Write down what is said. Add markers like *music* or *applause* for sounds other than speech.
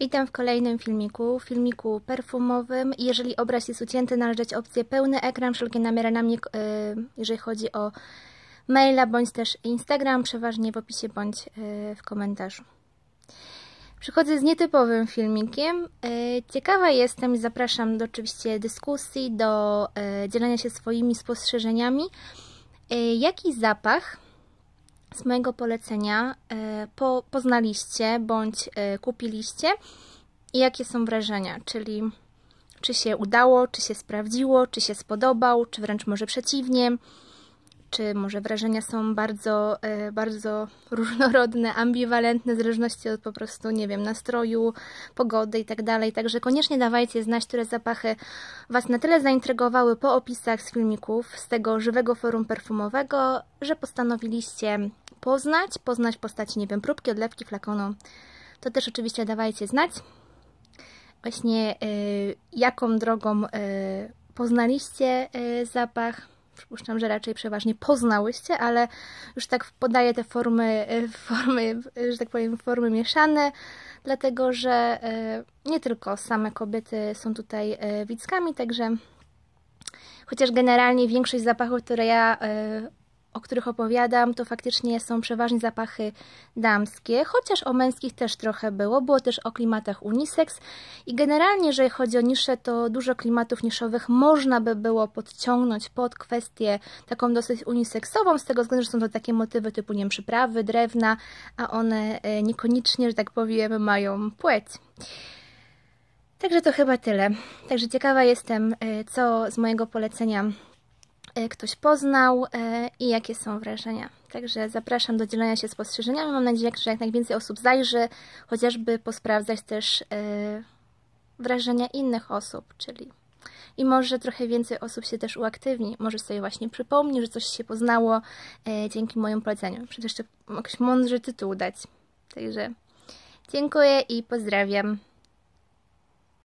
Witam w kolejnym filmiku, filmiku perfumowym. Jeżeli obraz jest ucięty, należy dać opcję pełny ekran, wszelkie namiary na mnie, y, jeżeli chodzi o maila bądź też Instagram, przeważnie w opisie bądź y, w komentarzu. Przychodzę z nietypowym filmikiem. Y, ciekawa jestem i zapraszam do oczywiście dyskusji, do dzielenia się swoimi spostrzeżeniami. Jaki zapach z mojego polecenia e, po, poznaliście bądź e, kupiliście i jakie są wrażenia, czyli czy się udało, czy się sprawdziło, czy się spodobał, czy wręcz może przeciwnie, czy może wrażenia są bardzo, e, bardzo *laughs* różnorodne, ambiwalentne, w zależności od po prostu, nie wiem, nastroju, pogody itd. Tak Także koniecznie dawajcie znać, które zapachy Was na tyle zaintrygowały po opisach z filmików z tego żywego forum perfumowego, że postanowiliście poznać, poznać postaci, nie wiem, próbki, odlewki, flakonu. To też oczywiście dawajcie znać, właśnie y, jaką drogą y, poznaliście y, zapach. Przypuszczam, że raczej przeważnie poznałyście, ale już tak podaję te formy, y, formy y, że tak powiem, formy mieszane, dlatego że y, nie tylko same kobiety są tutaj widzkami, także chociaż generalnie większość zapachów, które ja o których opowiadam, to faktycznie są przeważnie zapachy damskie, chociaż o męskich też trochę było, było też o klimatach unisex i generalnie, jeżeli chodzi o nisze, to dużo klimatów niszowych można by było podciągnąć pod kwestię taką dosyć uniseksową, z tego względu, że są to takie motywy typu, nie wiem, przyprawy, drewna, a one e, niekoniecznie, że tak powiem, mają płeć. Także to chyba tyle. Także ciekawa jestem, e, co z mojego polecenia E, ktoś poznał e, i jakie są wrażenia. Także zapraszam do dzielenia się spostrzeżeniami. Mam nadzieję, że jak najwięcej osób zajrzy, chociażby posprawdzać też e, wrażenia innych osób, czyli i może trochę więcej osób się też uaktywni, może sobie właśnie przypomni, że coś się poznało dzięki moim poleceniu. Przecież jeszcze jakiś mądry tytuł dać. Także dziękuję i pozdrawiam.